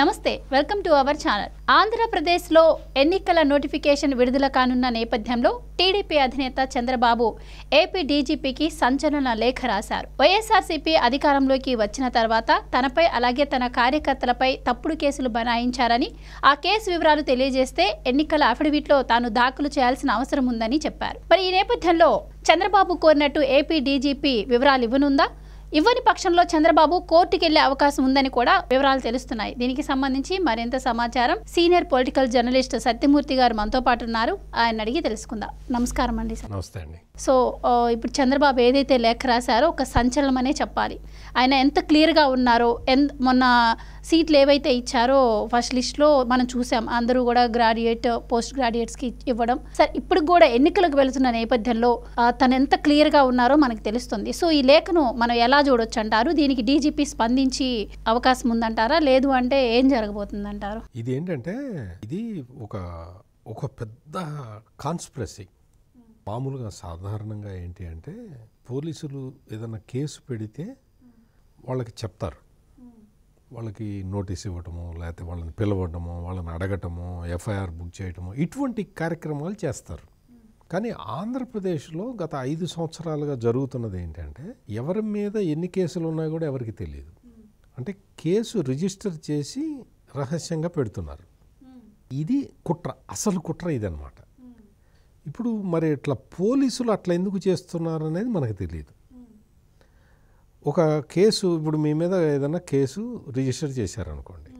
నమస్తే welcome to our channel ఆంధ్రప్రదేశ్లో ఎన్నికల నోటిఫికేషన్ విడుదల కానున్న నేపథ్యంలో టీడీపీ అధినేత చంద్రబాబు ఏపీ డీజీపీకి సంచలన లేఖ రాశారు వైఎస్ఆర్సీపీ అధికారంలోకి వచ్చిన తర్వాత తనపై అలాగే తన కార్యకర్తలపై తప్పుడు కేసులు బనాయించారని ఆ కేసు వివరాలు తెలియజేస్తే ఎన్నికల అఫిడవిట్లో తాను దాఖలు చేయాల్సిన అవసరం ఉందని చెప్పారు మరి ఈ నేపథ్యంలో చంద్రబాబు కోరినట్టు ఏపీ డీజీపీ వివరాలు ఇవ్వనుందా ఇవ్వని పక్షంలో చంద్రబాబు కోర్టుకెళ్లే అవకాశం ఉందని కూడా వివరాలు తెలుస్తున్నాయి దీనికి సంబంధించి మరింత సమాచారం సీనియర్ పొలిటికల్ జర్నలిస్ట్ సత్యమూర్తి గారు మనతో పాటు ఉన్నారు ఆయన అడిగి తెలుసుకుందాం నమస్కారం అండి నమస్తే అండి సో ఇప్పుడు చంద్రబాబు ఏదైతే లేఖ రాశారో ఒక సంచలనమనే చెప్పాలి ఆయన ఎంత క్లియర్గా ఉన్నారో ఎన్ మొన్న సీట్లు ఏవైతే ఇచ్చారో ఫస్ట్ లిస్ట్లో మనం చూసాం అందరూ కూడా గ్రాడ్యుయేట్ పోస్ట్ గ్రాడ్యుయేట్స్కి ఇవ్వడం సరే ఇప్పుడు కూడా ఎన్నికలకు వెళుతున్న నేపథ్యంలో తను ఎంత క్లియర్గా ఉన్నారో మనకు తెలుస్తుంది సో ఈ లేఖను మనం ఎలా చూడొచ్చు అంటారు దీనికి డీజీపీ స్పందించి అవకాశం ఉందంటారా లేదు అంటే ఏం జరగబోతుందంటారు ఇది ఏంటంటే ఇది ఒక ఒక పెద్ద కాన్స్పిరసీ మామూలుగా సాధారణంగా ఏంటి అంటే పోలీసులు ఏదైనా కేసు పెడితే వాళ్ళకి చెప్తారు వాళ్ళకి నోటీస్ ఇవ్వటము లేకపోతే వాళ్ళని పిలవడము వాళ్ళని అడగటము ఎఫ్ఐఆర్ బుక్ చేయటము ఇటువంటి కార్యక్రమాలు చేస్తారు కానీ ఆంధ్రప్రదేశ్లో గత ఐదు సంవత్సరాలుగా జరుగుతున్నది ఏంటంటే ఎవరి మీద ఎన్ని కేసులు ఉన్నాయో కూడా ఎవరికి తెలియదు అంటే కేసు రిజిస్టర్ చేసి రహస్యంగా పెడుతున్నారు ఇది కుట్ర అసలు కుట్ర అనమాట ఇప్పుడు మరి ఇట్లా పోలీసులు అట్లా ఎందుకు చేస్తున్నారు అనేది మనకు తెలియదు ఒక కేసు ఇప్పుడు మీ మీద ఏదైనా కేసు రిజిస్టర్ చేశారనుకోండి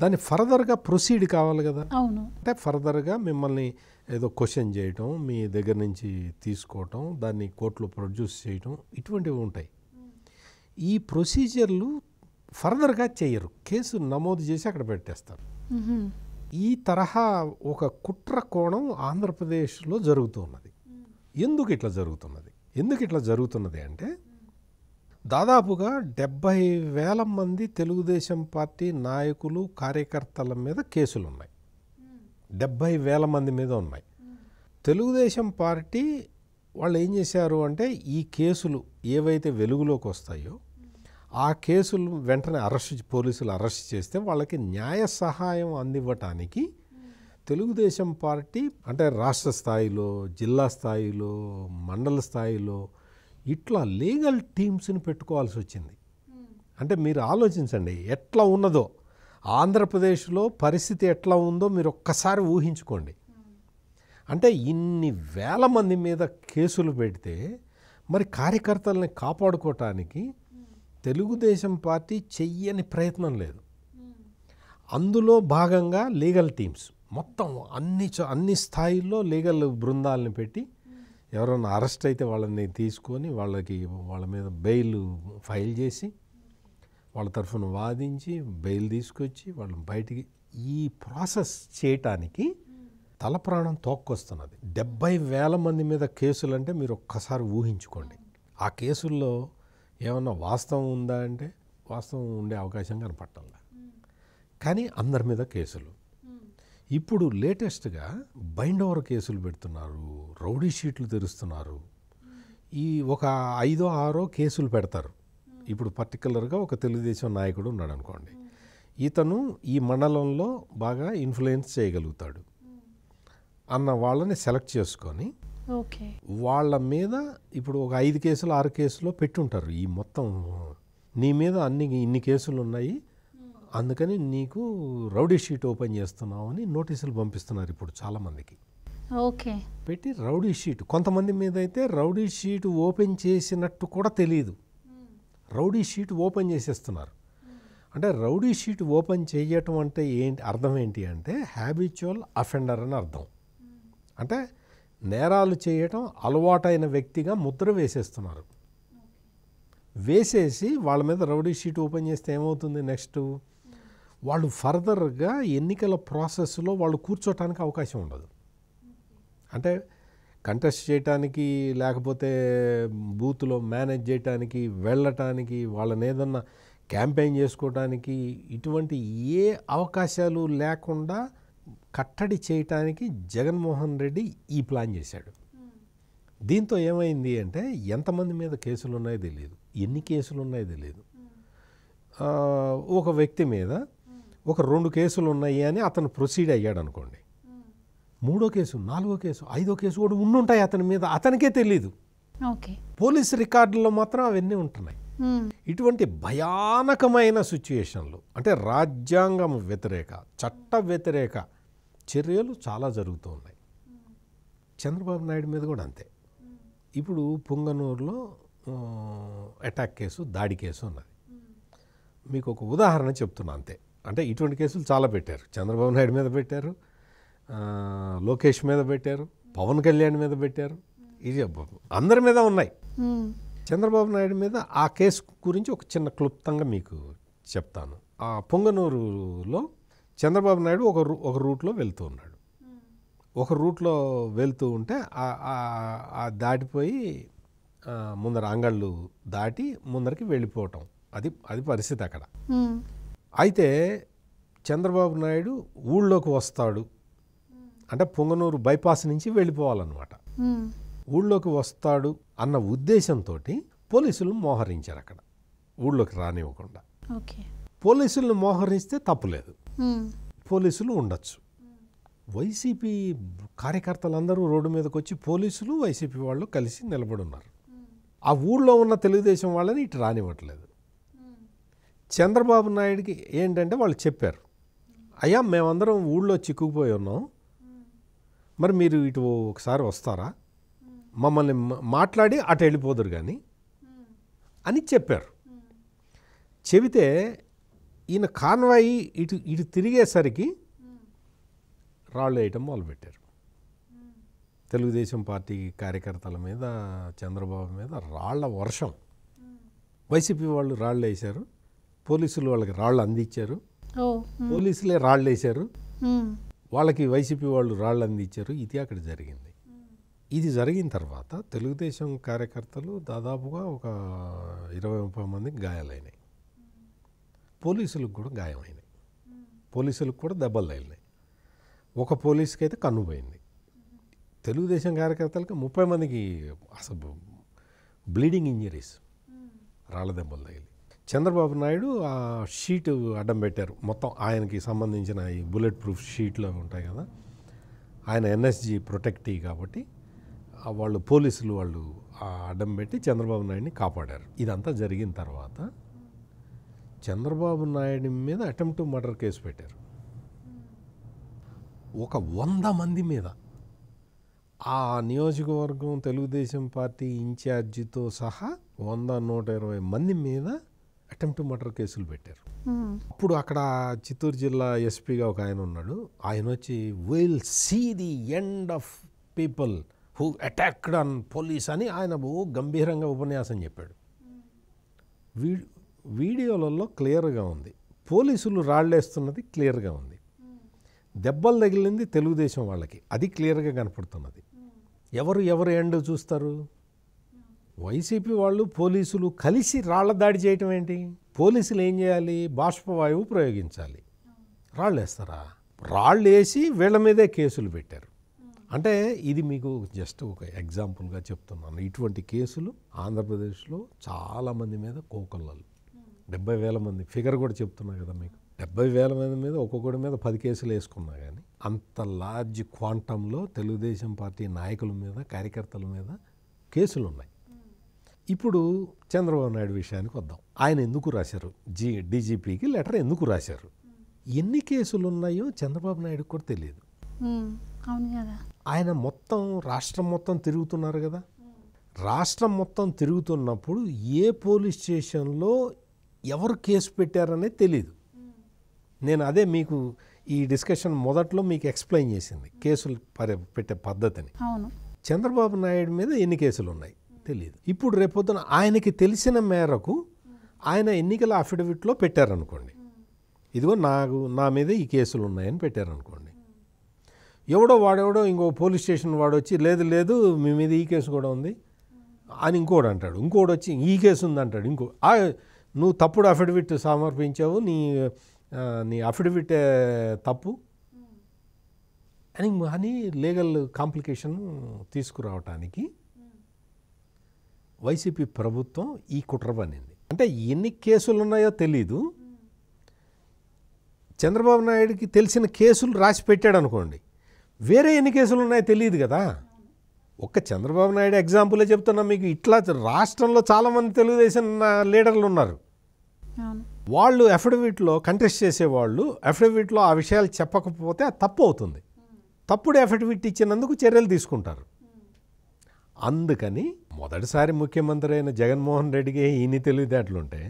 దాన్ని ఫర్దర్గా ప్రొసీడ్ కావాలి కదా అంటే ఫర్దర్గా మిమ్మల్ని ఏదో క్వశ్చన్ చేయటం మీ దగ్గర నుంచి తీసుకోవటం దాన్ని కోర్టులో ప్రొడ్యూస్ చేయటం ఇటువంటివి ఉంటాయి ఈ ప్రొసీజర్లు ఫర్దర్గా చేయరు కేసు నమోదు చేసి అక్కడ పెట్టేస్తారు ఈ తరహా ఒక కుట్ర కోణం ఆంధ్రప్రదేశ్లో జరుగుతున్నది ఎందుకు ఇట్లా జరుగుతున్నది ఎందుకు ఇట్లా జరుగుతున్నది అంటే దాదాపుగా డెబ్బై వేల మంది తెలుగుదేశం పార్టీ నాయకులు కార్యకర్తల మీద కేసులు ఉన్నాయి డెబ్బై వేల మంది మీద ఉన్నాయి తెలుగుదేశం పార్టీ వాళ్ళు ఏం చేశారు అంటే ఈ కేసులు ఏవైతే వెలుగులోకి వస్తాయో ఆ కేసులు వెంటనే అరెస్ట్ పోలీసులు అరెస్ట్ చేస్తే వాళ్ళకి న్యాయ సహాయం అందివ్వటానికి తెలుగుదేశం పార్టీ అంటే రాష్ట్ర స్థాయిలో జిల్లా స్థాయిలో మండల స్థాయిలో ఇట్లా లీగల్ టీమ్స్ని పెట్టుకోవాల్సి వచ్చింది అంటే మీరు ఆలోచించండి ఎట్లా ఉన్నదో ఆంధ్రప్రదేశ్లో పరిస్థితి ఎట్లా ఉందో మీరు ఒక్కసారి ఊహించుకోండి అంటే ఇన్ని వేల మంది మీద కేసులు పెడితే మరి కార్యకర్తల్ని కాపాడుకోవటానికి తెలుగుదేశం పార్టీ చెయ్యని ప్రయత్నం లేదు అందులో భాగంగా లీగల్ టీమ్స్ మొత్తం అన్ని అన్ని స్థాయిల్లో లీగల్ బృందాలను పెట్టి ఎవరైనా అరెస్ట్ అయితే వాళ్ళని తీసుకొని వాళ్ళకి వాళ్ళ మీద బెయిల్ ఫైల్ చేసి వాళ్ళ తరఫున వాదించి బెయిల్ తీసుకొచ్చి వాళ్ళని బయటికి ఈ ప్రాసెస్ చేయటానికి తల ప్రాణం తోక్కొస్తున్నది డెబ్బై వేల మంది మీద కేసులు అంటే మీరు ఒక్కసారి ఊహించుకోండి ఆ కేసుల్లో ఏమన్నా వాస్తవం ఉందా అంటే వాస్తవం ఉండే అవకాశం కనపడటంలా కానీ అందరి మీద కేసులు ఇప్పుడు లేటెస్ట్గా బైండ్ ఓవర్ కేసులు పెడుతున్నారు రౌడీ షీట్లు తెరుస్తున్నారు ఈ ఒక ఐదో ఆరో కేసులు పెడతారు ఇప్పుడు పర్టికులర్గా ఒక తెలుగుదేశం నాయకుడు ఉన్నాడు అనుకోండి ఇతను ఈ మండలంలో బాగా ఇన్ఫ్లుయెన్స్ చేయగలుగుతాడు అన్న వాళ్ళని సెలెక్ట్ చేసుకొని వాళ్ళ మీద ఇప్పుడు ఒక ఐదు కేసులు ఆరు కేసులో పెట్టుంటారు ఈ మొత్తం నీ మీద అన్ని ఇన్ని కేసులు ఉన్నాయి అందుకని నీకు రౌడీ షీట్ ఓపెన్ చేస్తున్నామని నోటీసులు పంపిస్తున్నారు ఇప్పుడు చాలామందికి ఓకే పెట్టి రౌడీ షీట్ కొంతమంది మీద అయితే రౌడీ షీట్ ఓపెన్ చేసినట్టు కూడా తెలియదు రౌడీ షీట్ ఓపెన్ చేసేస్తున్నారు అంటే రౌడీ షీట్ ఓపెన్ చేయటం అంటే ఏంటి అర్థం ఏంటి అంటే హ్యాబిచువల్ అఫెండర్ అని అర్థం అంటే నేరాలు చేయటం అలవాటైన వ్యక్తిగా ముద్ర వేసేస్తున్నారు వేసేసి వాళ్ళ మీద రౌడీ షీట్ ఓపెన్ చేస్తే ఏమవుతుంది నెక్స్ట్ వాళ్ళు ఫర్దర్గా ఎన్నికల ప్రాసెస్లో వాళ్ళు కూర్చోటానికి అవకాశం ఉండదు అంటే కంటెస్ట్ చేయటానికి లేకపోతే బూత్లో మేనేజ్ చేయటానికి వెళ్ళటానికి వాళ్ళని ఏదన్నా క్యాంపెయిన్ చేసుకోవడానికి ఇటువంటి ఏ అవకాశాలు లేకుండా కట్టడి చేయటానికి జగన్మోహన్ రెడ్డి ఈ ప్లాన్ చేశాడు దీంతో ఏమైంది అంటే ఎంతమంది మీద కేసులు ఉన్నాయో తెలియదు ఎన్ని కేసులు ఉన్నాయో తెలియదు ఒక వ్యక్తి మీద ఒక రెండు కేసులు ఉన్నాయి అని అతను ప్రొసీడ్ అయ్యాడు అనుకోండి మూడో కేసు నాలుగో కేసు ఐదో కేసు కూడా ఉండుంటాయి అతని మీద అతనికే తెలీదు పోలీస్ రికార్డుల్లో మాత్రం అవన్నీ ఉంటున్నాయి ఇటువంటి భయానకమైన సిచ్యుయేషన్లు అంటే రాజ్యాంగం వ్యతిరేక చట్ట వ్యతిరేక చర్యలు చాలా జరుగుతూ ఉన్నాయి చంద్రబాబు నాయుడు మీద కూడా అంతే ఇప్పుడు పుంగనూరులో అటాక్ కేసు దాడి కేసు ఉన్నది మీకు ఒక ఉదాహరణ చెప్తున్నా అంతే అంటే ఇటువంటి కేసులు చాలా పెట్టారు చంద్రబాబు నాయుడు మీద పెట్టారు లోకేష్ మీద పెట్టారు పవన్ కళ్యాణ్ మీద పెట్టారు ఇది అందరి మీద ఉన్నాయి చంద్రబాబు నాయుడు మీద ఆ కేసు గురించి ఒక చిన్న క్లుప్తంగా మీకు చెప్తాను ఆ పొంగనూరులో చంద్రబాబు నాయుడు ఒక ఒక రూట్లో వెళ్తూ ఉన్నాడు ఒక రూట్లో వెళ్తూ ఉంటే దాటిపోయి ముందర అంగళ్ళు దాటి ముందరికి వెళ్ళిపోవటం అది అది పరిస్థితి అక్కడ అయితే చంద్రబాబు నాయుడు ఊళ్ళోకి వస్తాడు అంటే పొంగనూరు బైపాస్ నుంచి వెళ్ళిపోవాలన్నమాట ఊళ్ళోకి వస్తాడు అన్న ఉద్దేశంతో పోలీసులు మోహరించారు అక్కడ ఊళ్ళోకి రానివ్వకుండా పోలీసులను మోహరిస్తే తప్పులేదు పోలీసులు ఉండొచ్చు వైసీపీ కార్యకర్తలందరూ రోడ్డు మీదకి వచ్చి పోలీసులు వైసీపీ వాళ్ళు కలిసి నిలబడున్నారు ఆ ఊళ్ళో ఉన్న తెలుగుదేశం వాళ్ళని ఇటు రానివ్వట్లేదు చంద్రబాబు నాయుడికి ఏంటంటే వాళ్ళు చెప్పారు అయ్యా మేమందరం ఊళ్ళో చిక్కుకుపోయి ఉన్నాం మరి మీరు ఇటు ఒకసారి వస్తారా మమ్మల్ని మాట్లాడి అటు వెళ్ళిపోదురు కానీ అని చెప్పారు చెబితే ఈయన కాన్వాయి ఇటు ఇటు తిరిగేసరికి రాళ్ళు వేయటం మొదలుపెట్టారు తెలుగుదేశం పార్టీ కార్యకర్తల మీద చంద్రబాబు మీద రాళ్ల వర్షం వైసీపీ వాళ్ళు రాళ్ళు వేశారు పోలీసులు వాళ్ళకి రాళ్ళు అందించారు పోలీసులే రాళ్ళు వేశారు వాళ్ళకి వైసీపీ వాళ్ళు రాళ్ళు అందించారు ఇది అక్కడ జరిగింది ఇది జరిగిన తర్వాత తెలుగుదేశం కార్యకర్తలు దాదాపుగా ఒక ఇరవై ముప్పై మందికి గాయాలైనాయి పోలీసులకు కూడా గాయమైనాయి పోలీసులకు కూడా దెబ్బలు తగిలినాయి ఒక పోలీసుకి అయితే కన్ను పోయింది తెలుగుదేశం కార్యకర్తలకి ముప్పై మందికి అసలు బ్లీడింగ్ ఇంజరీస్ రాళ్ళ దెబ్బలు తగిలి చంద్రబాబు నాయుడు ఆ షీటు అడ్డం పెట్టారు మొత్తం ఆయనకి సంబంధించిన ఈ బుల్లెట్ ప్రూఫ్ షీట్లో ఉంటాయి కదా ఆయన ఎన్ఎస్జీ ప్రొటెక్టీ కాబట్టి వాళ్ళు పోలీసులు వాళ్ళు అడ్డం పెట్టి చంద్రబాబు నాయుడిని కాపాడారు ఇదంతా జరిగిన తర్వాత చంద్రబాబు నాయుడు మీద అటెంప్ట్ మర్డర్ కేసు పెట్టారు ఒక వంద మంది మీద ఆ నియోజకవర్గం తెలుగుదేశం పార్టీ ఇన్ఛార్జితో సహా వంద నూట ఇరవై మంది మీద అటెంప్ట్ మర్డర్ కేసులు పెట్టారు అప్పుడు అక్కడ చిత్తూరు జిల్లా ఎస్పీగా ఒక ఆయన ఉన్నాడు ఆయన వచ్చి will see the end of people who attacked on police అని ఆయన గంభీరంగా ఉపన్యాసం చెప్పాడు వీడు వీడియోలలో క్లియర్గా ఉంది పోలీసులు రాళ్లేస్తున్నది క్లియర్గా ఉంది దెబ్బలు తగిలింది తెలుగుదేశం వాళ్ళకి అది క్లియర్గా కనపడుతున్నది ఎవరు ఎవరు ఎండ చూస్తారు వైసీపీ వాళ్ళు పోలీసులు కలిసి రాళ్ల దాడి చేయటం ఏంటి పోలీసులు ఏం చేయాలి బాష్పవాయువు ప్రయోగించాలి రాళ్ళు వేస్తారా రాళ్ళు వేసి వీళ్ళ మీదే కేసులు పెట్టారు అంటే ఇది మీకు జస్ట్ ఒక ఎగ్జాంపుల్గా చెప్తున్నాను ఇటువంటి కేసులు ఆంధ్రప్రదేశ్లో చాలామంది మీద కోకొల్లలు డెబ్బై వేల మంది ఫిగర్ కూడా చెప్తున్నా కదా మీకు డెబ్బై వేల మంది మీద ఒక్కొక్కటి మీద పది కేసులు వేసుకున్నా కానీ అంత లార్జ్ క్వాంటంలో తెలుగుదేశం పార్టీ నాయకుల మీద కార్యకర్తల మీద కేసులు ఉన్నాయి ఇప్పుడు చంద్రబాబు నాయుడు విషయానికి వద్దాం ఆయన ఎందుకు రాశారు జీ డీజీపీకి లెటర్ ఎందుకు రాశారు ఎన్ని కేసులు ఉన్నాయో చంద్రబాబు నాయుడుకి కూడా తెలియదు ఆయన మొత్తం రాష్ట్రం మొత్తం తిరుగుతున్నారు కదా రాష్ట్రం మొత్తం తిరుగుతున్నప్పుడు ఏ పోలీస్ స్టేషన్లో ఎవరు కేసు పెట్టారనే తెలియదు నేను అదే మీకు ఈ డిస్కషన్ మొదట్లో మీకు ఎక్స్ప్లెయిన్ చేసింది కేసులు పెట్టే పద్ధతిని చంద్రబాబు నాయుడు మీద ఎన్ని కేసులు ఉన్నాయి తెలియదు ఇప్పుడు రేపొద్దున ఆయనకి తెలిసిన మేరకు ఆయన ఎన్నికల అఫిడవిట్లో పెట్టారనుకోండి ఇదిగో నాకు నా మీద ఈ కేసులు ఉన్నాయని పెట్టారనుకోండి ఎవడో వాడెవడో ఇంకో పోలీస్ స్టేషన్ వాడు వచ్చి లేదు లేదు మీ మీద ఈ కేసు కూడా ఉంది అని ఇంకోడు అంటాడు ఇంకోటి వచ్చి ఈ కేసు ఉంది అంటాడు ఇంకో నువ్వు తప్పుడు అఫిడవిట్ సమర్పించావు నీ నీ అఫిడవిట్ తప్పు అని అని లీగల్ కాంప్లికేషన్ తీసుకురావటానికి వైసీపీ ప్రభుత్వం ఈ కుట్ర పనింది అంటే ఎన్ని కేసులు ఉన్నాయో తెలీదు చంద్రబాబు నాయుడికి తెలిసిన కేసులు రాసి పెట్టాడు అనుకోండి వేరే ఎన్ని కేసులు ఉన్నాయో తెలియదు కదా ఒక్క చంద్రబాబు నాయుడు ఎగ్జాంపులే చెప్తున్నా మీకు ఇట్లా రాష్ట్రంలో చాలామంది తెలుగుదేశం లీడర్లు ఉన్నారు వాళ్ళు అఫిడవిట్లో కంటెస్ట్ చేసేవాళ్ళు అఫిడవిట్లో ఆ విషయాలు చెప్పకపోతే తప్పు అవుతుంది తప్పుడు అఫిడవిట్ ఇచ్చినందుకు చర్యలు తీసుకుంటారు అందుకని మొదటిసారి ముఖ్యమంత్రి అయిన జగన్మోహన్ రెడ్డికి ఇన్ని తెలివితేటలుంటే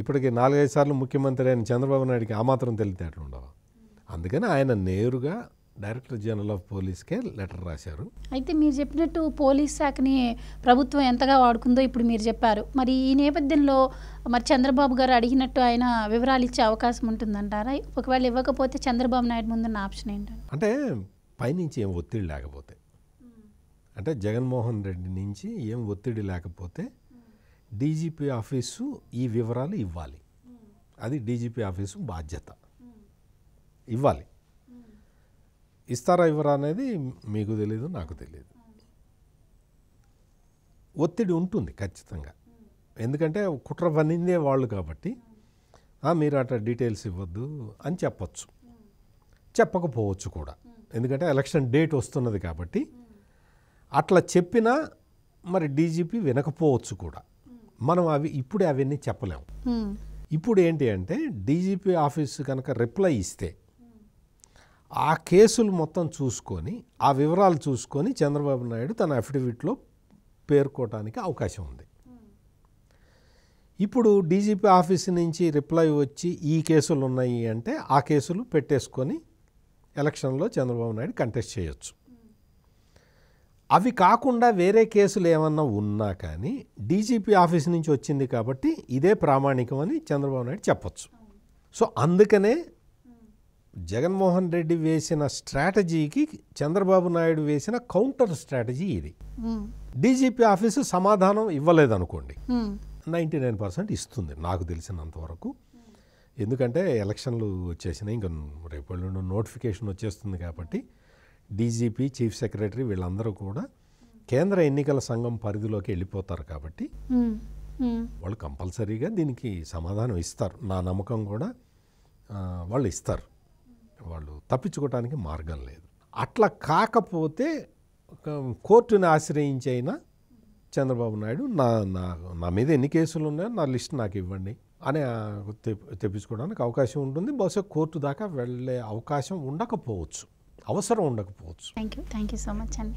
ఇప్పటికి నాలుగైదు సార్లు ముఖ్యమంత్రి అయిన చంద్రబాబు నాయుడికి ఆ మాత్రం తెలివితేటలు ఉండవు అందుకని ఆయన నేరుగా డైరెక్టర్ జనరల్ ఆఫ్ పోలీస్కే లెటర్ రాశారు అయితే మీరు చెప్పినట్టు పోలీస్ శాఖని ప్రభుత్వం ఎంతగా వాడుకుందో ఇప్పుడు మీరు చెప్పారు మరి ఈ నేపథ్యంలో మరి చంద్రబాబు గారు అడిగినట్టు ఆయన వివరాలు ఇచ్చే అవకాశం ఉంటుందంటారా ఒకవేళ ఇవ్వకపోతే చంద్రబాబు నాయుడు ముందున్న ఆప్షన్ ఏంటంటే అంటే పైనుంచి ఏం ఒత్తిడి లేకపోతే అంటే జగన్మోహన్ రెడ్డి నుంచి ఏం ఒత్తిడి లేకపోతే డీజీపీ ఆఫీసు ఈ వివరాలు ఇవ్వాలి అది డీజీపీ ఆఫీసు బాధ్యత ఇవ్వాలి ఇస్తారా ఇవ్వరా అనేది మీకు తెలియదు నాకు తెలియదు ఒత్తిడి ఉంటుంది ఖచ్చితంగా ఎందుకంటే కుట్ర పనిందే వాళ్ళు కాబట్టి మీరు అట్లా డీటెయిల్స్ ఇవ్వద్దు అని చెప్పచ్చు చెప్పకపోవచ్చు కూడా ఎందుకంటే ఎలక్షన్ డేట్ వస్తున్నది కాబట్టి అట్లా చెప్పినా మరి డీజీపీ వినకపోవచ్చు కూడా మనం అవి ఇప్పుడే అవన్నీ చెప్పలేము ఇప్పుడు ఏంటి అంటే డీజీపీ ఆఫీస్ కనుక రిప్లై ఇస్తే ఆ కేసులు మొత్తం చూసుకొని ఆ వివరాలు చూసుకొని చంద్రబాబు నాయుడు తన అఫిడవిట్లో పేర్కోవటానికి అవకాశం ఉంది ఇప్పుడు డీజీపీ ఆఫీస్ నుంచి రిప్లై వచ్చి ఈ కేసులు ఉన్నాయి అంటే ఆ కేసులు పెట్టేసుకొని ఎలక్షన్లో చంద్రబాబు నాయుడు కంటెస్ట్ చేయొచ్చు అవి కాకుండా వేరే కేసులు ఏమన్నా ఉన్నా కానీ డీజీపీ ఆఫీస్ నుంచి వచ్చింది కాబట్టి ఇదే ప్రామాణికం అని చంద్రబాబు నాయుడు చెప్పచ్చు సో అందుకనే జగన్మోహన్ రెడ్డి వేసిన స్ట్రాటజీకి చంద్రబాబు నాయుడు వేసిన కౌంటర్ స్ట్రాటజీ ఇది డీజీపీ ఆఫీసు సమాధానం ఇవ్వలేదనుకోండి నైంటీ నైన్ పర్సెంట్ ఇస్తుంది నాకు తెలిసినంత వరకు ఎందుకంటే ఎలక్షన్లు వచ్చేసినాయి ఇంకా రేపు నోటిఫికేషన్ వచ్చేస్తుంది కాబట్టి డీజీపీ చీఫ్ సెక్రటరీ వీళ్ళందరూ కూడా కేంద్ర ఎన్నికల సంఘం పరిధిలోకి వెళ్ళిపోతారు కాబట్టి వాళ్ళు కంపల్సరీగా దీనికి సమాధానం ఇస్తారు నా నమ్మకం కూడా వాళ్ళు ఇస్తారు వాళ్ళు తప్పించుకోవటానికి మార్గం లేదు అట్లా కాకపోతే కోర్టుని ఆశ్రయించైనా చంద్రబాబు నాయుడు నా నా నా మీద ఎన్ని కేసులు ఉన్నాయో నా లిస్ట్ నాకు ఇవ్వండి అని తెప్పించుకోవడానికి అవకాశం ఉంటుంది బహుశా కోర్టు దాకా వెళ్ళే అవకాశం ఉండకపోవచ్చు అవసరం ఉండకపోవచ్చు thank you thank you so much అండి